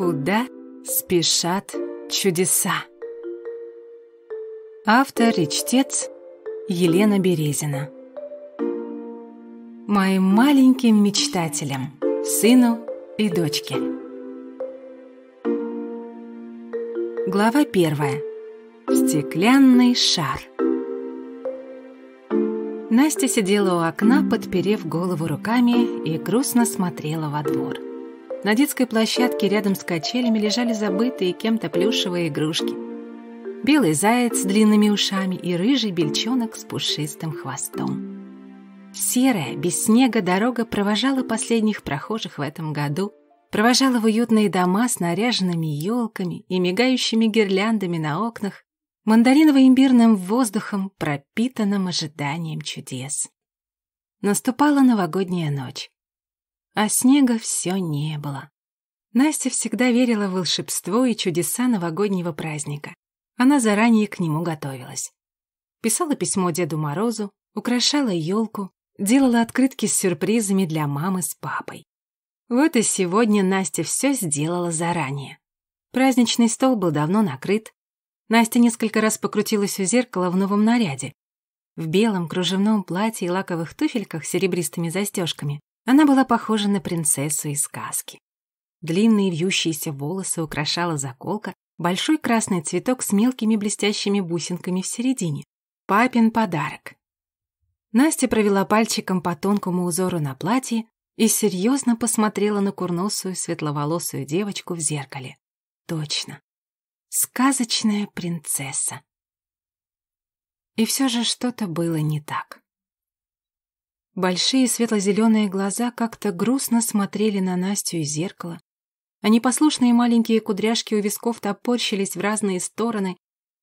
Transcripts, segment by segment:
Куда спешат чудеса? Автор и чтец Елена Березина Моим маленьким мечтателям, сыну и дочке Глава первая Стеклянный шар Настя сидела у окна, подперев голову руками и грустно смотрела во двор. На детской площадке рядом с качелями лежали забытые кем-то плюшевые игрушки. Белый заяц с длинными ушами и рыжий бельчонок с пушистым хвостом. Серая, без снега дорога провожала последних прохожих в этом году, провожала в уютные дома с наряженными елками и мигающими гирляндами на окнах, мандариново-имбирным воздухом, пропитанным ожиданием чудес. Наступала новогодняя ночь а снега все не было. Настя всегда верила в волшебство и чудеса новогоднего праздника. Она заранее к нему готовилась. Писала письмо Деду Морозу, украшала елку, делала открытки с сюрпризами для мамы с папой. Вот и сегодня Настя все сделала заранее. Праздничный стол был давно накрыт. Настя несколько раз покрутилась у зеркала в новом наряде. В белом кружевном платье и лаковых туфельках с серебристыми застежками она была похожа на принцессу из сказки. Длинные вьющиеся волосы украшала заколка, большой красный цветок с мелкими блестящими бусинками в середине. Папин подарок. Настя провела пальчиком по тонкому узору на платье и серьезно посмотрела на курносую светловолосую девочку в зеркале. Точно. Сказочная принцесса. И все же что-то было не так. Большие светло-зеленые глаза как-то грустно смотрели на Настю из зеркала. А непослушные маленькие кудряшки у висков топорщились в разные стороны.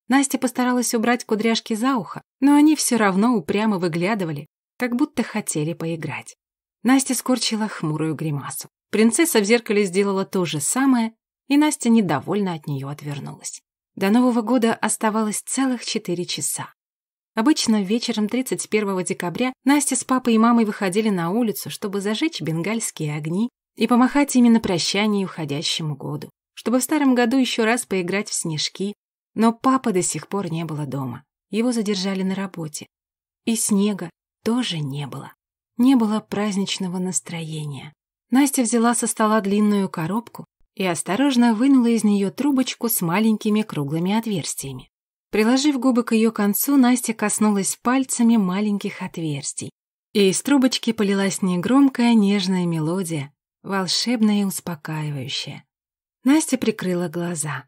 Настя постаралась убрать кудряшки за ухо, но они все равно упрямо выглядывали, как будто хотели поиграть. Настя скорчила хмурую гримасу. Принцесса в зеркале сделала то же самое, и Настя недовольно от нее отвернулась. До Нового года оставалось целых четыре часа. Обычно вечером 31 декабря Настя с папой и мамой выходили на улицу, чтобы зажечь бенгальские огни и помахать ими на прощание уходящему году, чтобы в старом году еще раз поиграть в снежки. Но папа до сих пор не было дома. Его задержали на работе. И снега тоже не было. Не было праздничного настроения. Настя взяла со стола длинную коробку и осторожно вынула из нее трубочку с маленькими круглыми отверстиями. Приложив губы к ее концу, Настя коснулась пальцами маленьких отверстий. И из трубочки полилась негромкая нежная мелодия, волшебная и успокаивающая. Настя прикрыла глаза.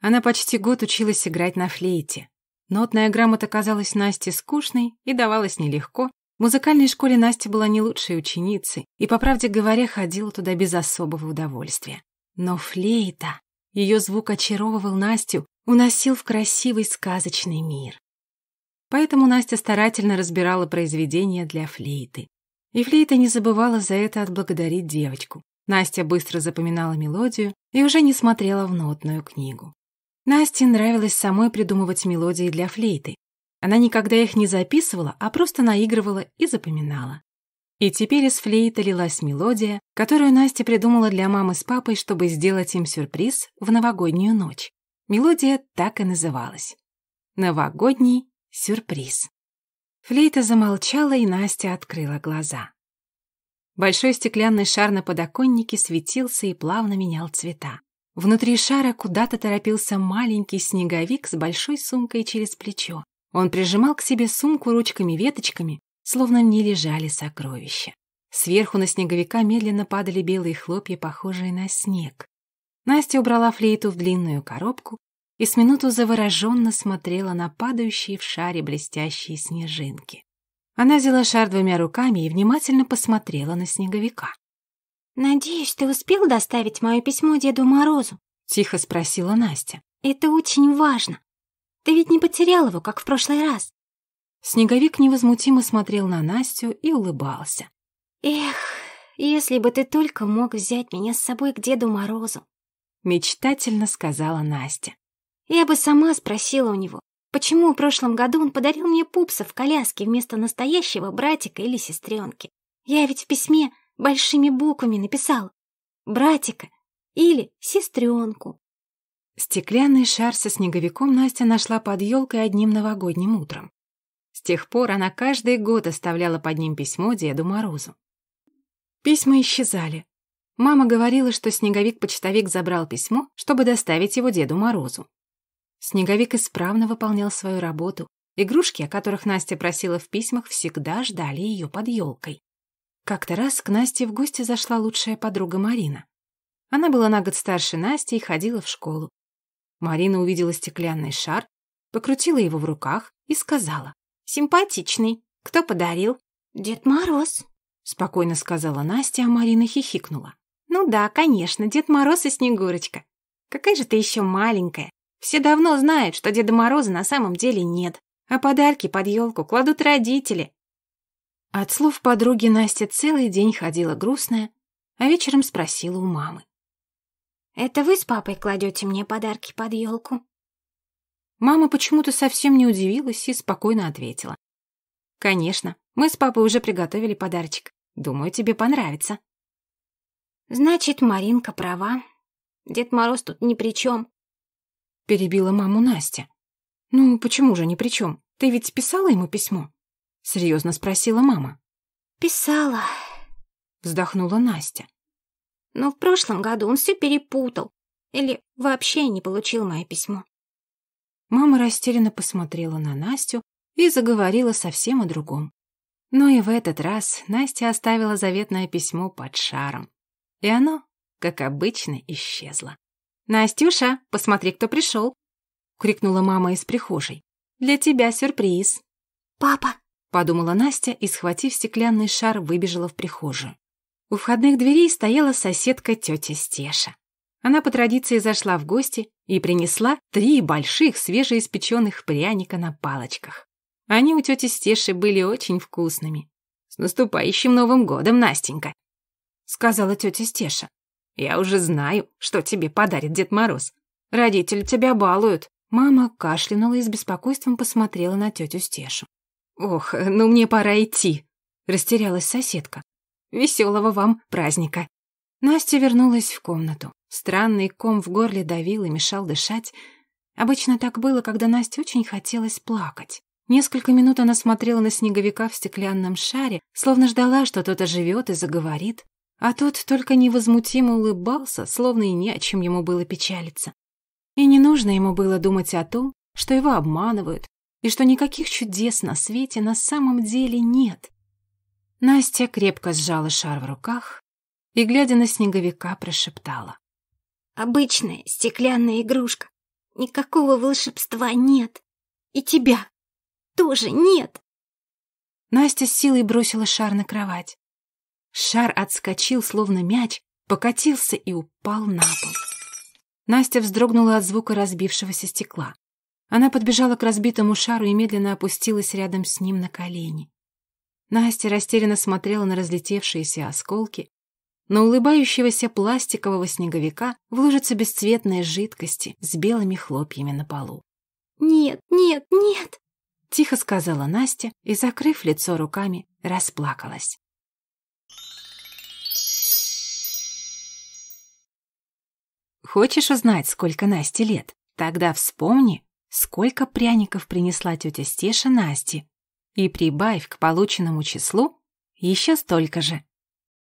Она почти год училась играть на флейте. Нотная грамота казалась Насте скучной и давалась нелегко. В музыкальной школе Настя была не лучшей ученицей и, по правде говоря, ходила туда без особого удовольствия. Но флейта... Ее звук очаровывал Настю, уносил в красивый сказочный мир. Поэтому Настя старательно разбирала произведения для флейты. И флейта не забывала за это отблагодарить девочку. Настя быстро запоминала мелодию и уже не смотрела в нотную книгу. Насте нравилось самой придумывать мелодии для флейты. Она никогда их не записывала, а просто наигрывала и запоминала. И теперь из флейта лилась мелодия, которую Настя придумала для мамы с папой, чтобы сделать им сюрприз в новогоднюю ночь. Мелодия так и называлась. «Новогодний сюрприз». Флейта замолчала, и Настя открыла глаза. Большой стеклянный шар на подоконнике светился и плавно менял цвета. Внутри шара куда-то торопился маленький снеговик с большой сумкой через плечо. Он прижимал к себе сумку ручками-веточками, словно в ней лежали сокровища. Сверху на снеговика медленно падали белые хлопья, похожие на снег. Настя убрала флейту в длинную коробку и с минуту завороженно смотрела на падающие в шаре блестящие снежинки. Она взяла шар двумя руками и внимательно посмотрела на снеговика. «Надеюсь, ты успел доставить мое письмо Деду Морозу?» — тихо спросила Настя. «Это очень важно. Ты ведь не потерял его, как в прошлый раз». Снеговик невозмутимо смотрел на Настю и улыбался. «Эх, если бы ты только мог взять меня с собой к Деду Морозу!» — мечтательно сказала Настя. «Я бы сама спросила у него, почему в прошлом году он подарил мне пупса в коляске вместо настоящего братика или сестренки. Я ведь в письме большими буквами написала «братика» или «сестренку». Стеклянный шар со снеговиком Настя нашла под елкой одним новогодним утром. С тех пор она каждый год оставляла под ним письмо Деду Морозу. Письма исчезали, Мама говорила, что Снеговик-почтовик забрал письмо, чтобы доставить его Деду Морозу. Снеговик исправно выполнял свою работу. Игрушки, о которых Настя просила в письмах, всегда ждали ее под елкой. Как-то раз к Насте в гости зашла лучшая подруга Марина. Она была на год старше Насти и ходила в школу. Марина увидела стеклянный шар, покрутила его в руках и сказала. «Симпатичный. Кто подарил?» «Дед Мороз», — спокойно сказала Настя, а Марина хихикнула. «Ну да, конечно, Дед Мороз и Снегурочка. Какая же ты еще маленькая. Все давно знают, что Деда Мороза на самом деле нет, а подарки под елку кладут родители». От слов подруги Настя целый день ходила грустная, а вечером спросила у мамы. «Это вы с папой кладете мне подарки под елку?» Мама почему-то совсем не удивилась и спокойно ответила. «Конечно, мы с папой уже приготовили подарочек. Думаю, тебе понравится». Значит, Маринка права. Дед Мороз тут ни при чем. Перебила маму Настя. Ну, почему же ни при чем? Ты ведь писала ему письмо? Серьезно спросила мама. Писала. Вздохнула Настя. Но в прошлом году он все перепутал. Или вообще не получил мое письмо. Мама растерянно посмотрела на Настю и заговорила совсем о другом. Но и в этот раз Настя оставила заветное письмо под шаром. И оно, как обычно, исчезло. «Настюша, посмотри, кто пришел!» — крикнула мама из прихожей. «Для тебя сюрприз!» «Папа!» — подумала Настя и, схватив стеклянный шар, выбежала в прихожую. У входных дверей стояла соседка тетя Стеша. Она по традиции зашла в гости и принесла три больших свежеиспеченных пряника на палочках. Они у тети Стеши были очень вкусными. «С наступающим Новым годом, Настенька! сказала тетя Стеша. «Я уже знаю, что тебе подарит Дед Мороз. Родители тебя балуют». Мама кашлянула и с беспокойством посмотрела на тетю Стешу. «Ох, ну мне пора идти», — растерялась соседка. «Веселого вам праздника». Настя вернулась в комнату. Странный ком в горле давил и мешал дышать. Обычно так было, когда Насте очень хотелось плакать. Несколько минут она смотрела на снеговика в стеклянном шаре, словно ждала, что тот оживет и заговорит. А тот только невозмутимо улыбался, словно и не о чем ему было печалиться. И не нужно ему было думать о том, что его обманывают, и что никаких чудес на свете на самом деле нет. Настя крепко сжала шар в руках и, глядя на снеговика, прошептала. «Обычная стеклянная игрушка. Никакого волшебства нет. И тебя тоже нет!» Настя с силой бросила шар на кровать. Шар отскочил, словно мяч, покатился и упал на пол. Настя вздрогнула от звука разбившегося стекла. Она подбежала к разбитому шару и медленно опустилась рядом с ним на колени. Настя растерянно смотрела на разлетевшиеся осколки. На улыбающегося пластикового снеговика в лужице бесцветной жидкости с белыми хлопьями на полу. «Нет, нет, нет!» — тихо сказала Настя и, закрыв лицо руками, расплакалась. Хочешь узнать, сколько Насте лет? Тогда вспомни, сколько пряников принесла тетя Стеша Насте и прибавь к полученному числу еще столько же.